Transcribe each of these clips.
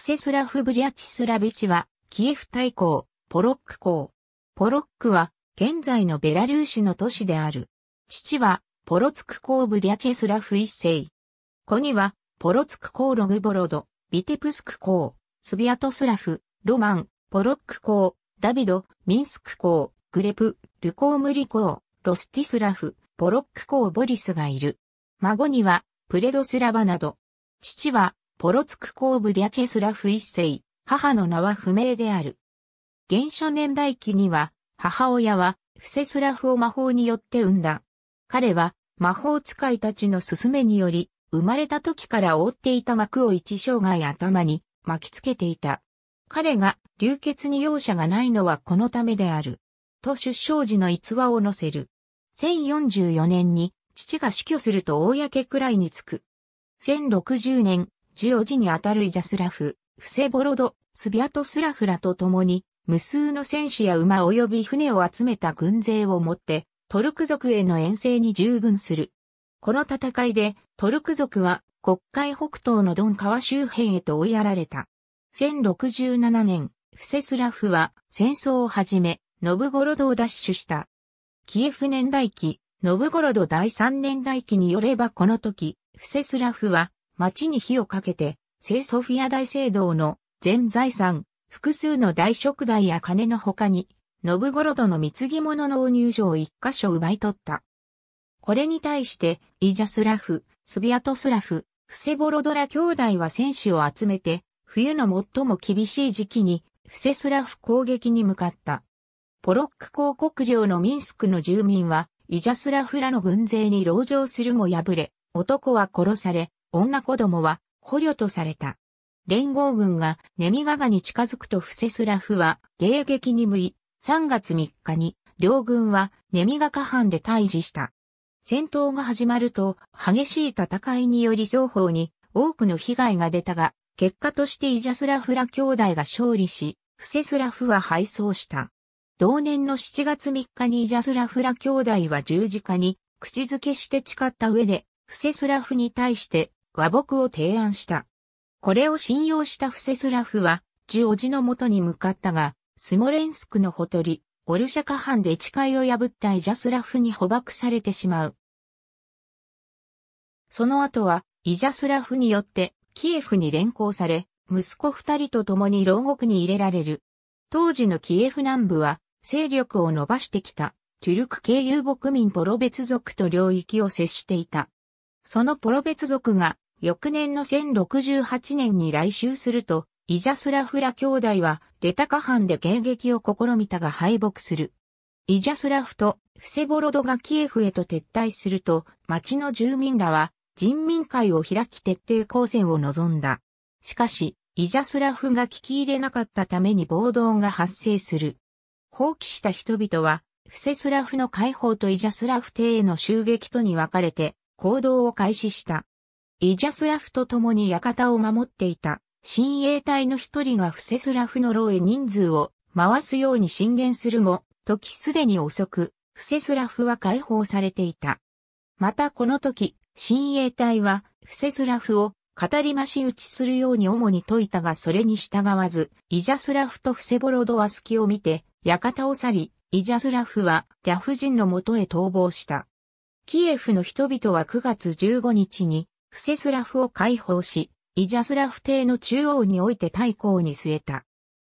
クセスラフ・ブリャチスラビチは、キエフ大公、ポロック公。ポロックは、現在のベラルーシの都市である。父は、ポロツク公ブリャチェスラフ一世。子には、ポロツク公ログボロド、ビテプスク公、スビアトスラフ、ロマン、ポロック公、ダビド、ミンスク公、グレプ、ルコームリ公、ロスティスラフ、ポロック公ボリスがいる。孫には、プレドスラバなど。父は、ポロツク公部リャチェスラフ一世、母の名は不明である。原初年代期には、母親は、フセスラフを魔法によって産んだ。彼は、魔法使いたちの勧めにより、生まれた時から覆っていた膜を一生涯頭に巻きつけていた。彼が流血に容赦がないのはこのためである。と出生時の逸話を載せる。1044年に父が死去すると公くらいにつく。1060年、ジオジにあたるイジャスラフ、フセボロド、スビアトスラフらと共に、無数の戦士や馬及び船を集めた軍勢を持って、トルク族への遠征に従軍する。この戦いで、トルク族は、国会北東のドン川周辺へと追いやられた。1067年、フセスラフは戦争を始め、ノブゴロドを奪取した。キエフ年代記、ノブゴロド第三年代記によればこの時、フセスラフは町に火をかけて、聖ソフィア大聖堂の全財産、複数の大食材や金の他に、ノブゴロドの貢ぎ物の納入所を一箇所奪い取った。これに対して、イジャスラフ、スビアトスラフ、フセボロドラ兄弟は戦士を集めて、冬の最も厳しい時期に、フセスラフ攻撃に向かった。ポロック公国領のミンスクの住民は、イジャスラフらの軍勢に籠城するも敗れ、男は殺され、女子供は捕虜とされた。連合軍がネミガガに近づくとフセスラフは迎撃に向い、3月3日に両軍はネミガカ藩で対峙した。戦闘が始まると激しい戦いにより双方に多くの被害が出たが、結果としてイジャスラフラ兄弟が勝利し、フセスラフは敗走した。同年の7月3日にイジャスラフラ兄弟は十字架に口づけして誓った上で、フセスラフに対して和睦を提案した。これを信用したフセスラフは、十ュオのもとに向かったが、スモレンスクのほとり、オルシャカ藩で誓いを破ったイジャスラフに捕獲されてしまう。その後は、イジャスラフによって、キエフに連行され、息子二人と共に牢獄に入れられる。当時のキエフ南部は、勢力を伸ばしてきた、トゥルク系遊牧民ポロベツ族と領域を接していた。そのポロベツ族が、翌年の1068年に来襲すると、イジャスラフラ兄弟は、レタカ藩で迎撃を試みたが敗北する。イジャスラフとフセボロドがキエフへと撤退すると、町の住民らは人民会を開き徹底抗戦を望んだ。しかし、イジャスラフが聞き入れなかったために暴動が発生する。放棄した人々は、フセスラフの解放とイジャスラフ帝への襲撃とに分かれて行動を開始した。イジャスラフと共に館を守っていた、親衛隊の一人がフセスラフの牢へ人数を回すように進言するも、時すでに遅く、フセスラフは解放されていた。またこの時、親衛隊は、フセスラフを語り増し打ちするように主に説いたがそれに従わず、イジャスラフとフセボロドは隙を見て、館を去り、イジャスラフはャフ人のもとへ逃亡した。キエフの人々は9月15日にフセスラフを解放し、イジャスラフ帝の中央において太閤に据えた。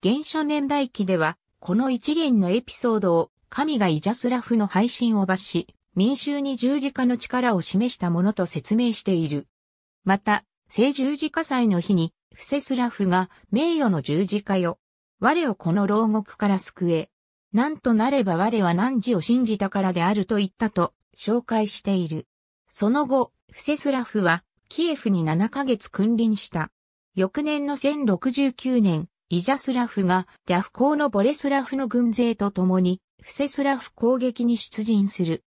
原初年代記では、この一連のエピソードを、神がイジャスラフの配信を罰し、民衆に十字架の力を示したものと説明している。また、聖十字架祭の日に、フセスラフが名誉の十字架よ。我をこの牢獄から救え。なんとなれば我は汝を信じたからであると言ったと紹介している。その後、フセスラフはキエフに7ヶ月君臨した。翌年の1069年、イジャスラフが、ラフ公のボレスラフの軍勢と共に、フセスラフ攻撃に出陣する。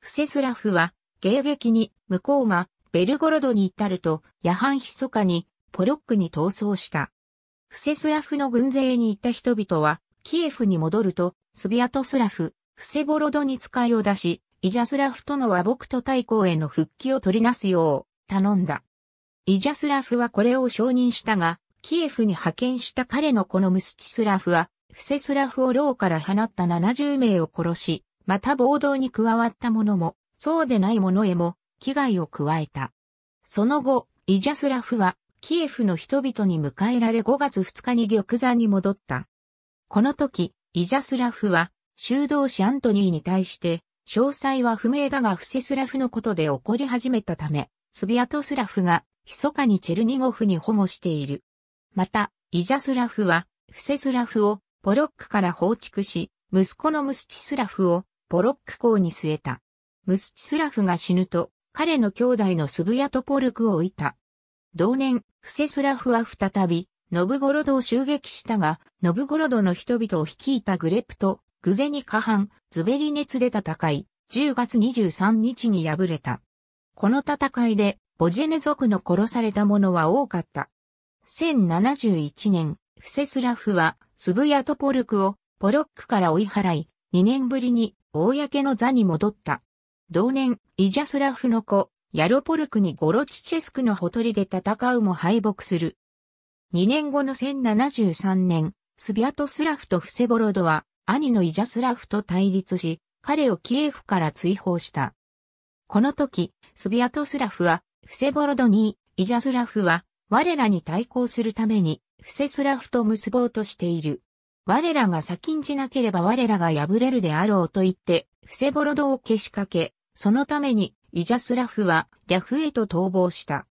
フセスラフは、迎撃に、向こうが、ベルゴロドに至ると、夜半密かに、ポロックに逃走した。フセスラフの軍勢に行った人々は、キエフに戻ると、スビアトスラフ、フセボロドに使いを出し、イジャスラフとの和睦と対抗への復帰を取りなすよう、頼んだ。イジャスラフはこれを承認したが、キエフに派遣した彼のこのムスチスラフは、フセスラフを牢から放った70名を殺し、また暴動に加わった者も、そうでない者へも、危害を加えた。その後、イジャスラフは、キエフの人々に迎えられ5月2日に玉座に戻った。この時、イジャスラフは、修道士アントニーに対して、詳細は不明だがフセスラフのことで起こり始めたため、スビアトスラフが、密かにチェルニゴフに保護している。また、イジャスラフは、フセスラフを、ポロックから放逐し、息子のムスチスラフを、ポロック港に据えた。ムスチスラフが死ぬと、彼の兄弟のスブヤトポルクを置いた。同年、フセスラフは再び、ノブゴロドを襲撃したが、ノブゴロドの人々を率いたグレプと、グゼニカハン、ズベリネツで戦い、10月23日に敗れた。この戦いで、ボジェネ族の殺された者は多かった。1071年、フセスラフは、スブヤトポルクを、ポロックから追い払い、2年ぶりに、公の座に戻った。同年、イジャスラフの子、ヤロポルクにゴロチチェスクのほとりで戦うも敗北する。2年後の1073年、スビアトスラフとフセボロドは、兄のイジャスラフと対立し、彼をキエフから追放した。この時、スビアトスラフは、フセボロドニー、イジャスラフは、我らに対抗するために、フセスラフと結ぼうとしている。我らが先んじなければ我らが敗れるであろうと言って、フセボロドをけしかけ、そのために、イジャスラフは、リャフへと逃亡した。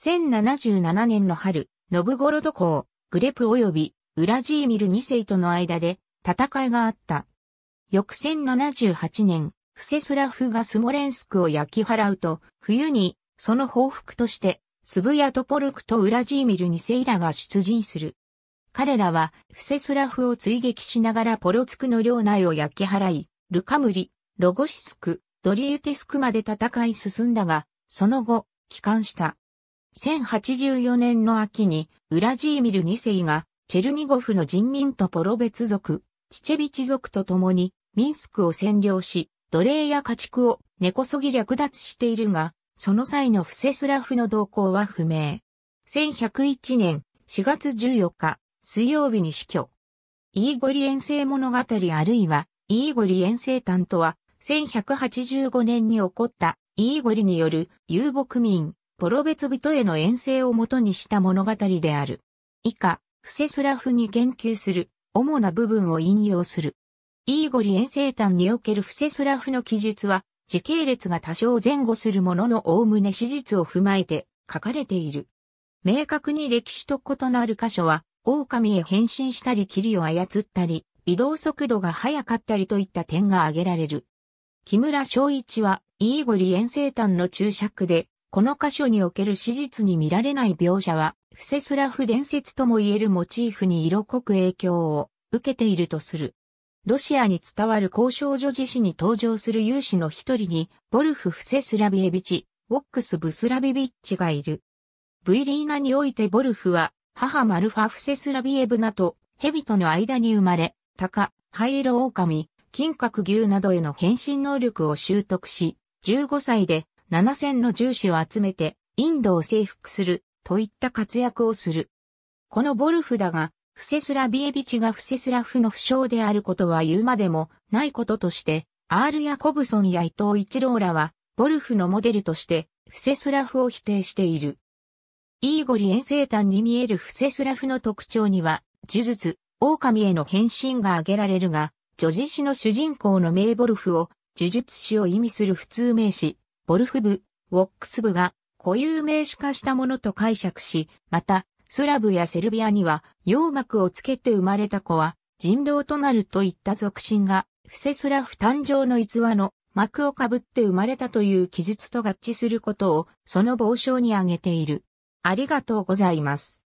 1077年の春、ノブゴロド公、グレプ及び、ウラジーミル2世との間で、戦いがあった。翌1078年、フセスラフがスモレンスクを焼き払うと、冬に、その報復として、スブヤトポルクとウラジーミル・ニセイラが出陣する。彼らは、フセスラフを追撃しながらポロツクの領内を焼き払い、ルカムリ、ロゴシスク、ドリエテスクまで戦い進んだが、その後、帰還した。1084年の秋に、ウラジーミル2世が、チェルニゴフの人民とポロベツ族、チチェビチ族と共に、ミンスクを占領し、奴隷や家畜を根こそぎ略奪しているが、その際の布施スラフの動向は不明。1101年4月14日、水曜日に死去。イーゴリ遠征物語あるいは、イーゴリ遠征担とは、1185年に起こったイーゴリによる遊牧民、ポロベツ人への遠征をもとにした物語である。以下、布施スラフに言及する主な部分を引用する。イーゴリ遠征端におけるフセスラフの記述は、時系列が多少前後するものの概ね史実を踏まえて書かれている。明確に歴史と異なる箇所は、狼へ変身したり霧を操ったり、移動速度が速かったりといった点が挙げられる。木村昭一は、イーゴリ遠征端の注釈で、この箇所における史実に見られない描写は、フセスラフ伝説とも言えるモチーフに色濃く影響を受けているとする。ロシアに伝わる交渉女自身に登場する勇士の一人に、ボルフ・フセスラビエビチ、ウォックス・ブスラビビッチがいる。ブイリーナにおいてボルフは、母マルファ・フセスラビエブナと、蛇との間に生まれ、鷹、灰色狼、金閣牛などへの変身能力を習得し、15歳で7000の重視を集めてインドを征服するといった活躍をする。このボルフだが、フセスラビエビチがフセスラフの不傷であることは言うまでもないこととして、アール・ヤコブソンや伊藤一郎らは、ボルフのモデルとして、フセスラフを否定している。イーゴリ遠征端に見えるフセスラフの特徴には、呪術、狼への変身が挙げられるが、女子誌の主人公の名ボルフを、呪術師を意味する普通名詞、ボルフ部、ウォックス部が固有名詞化したものと解釈し、また、スラブやセルビアには、羊膜をつけて生まれた子は、人狼となるといった俗信が、フセスラフ誕生の逸話の膜をかぶって生まれたという記述と合致することを、その傍証に挙げている。ありがとうございます。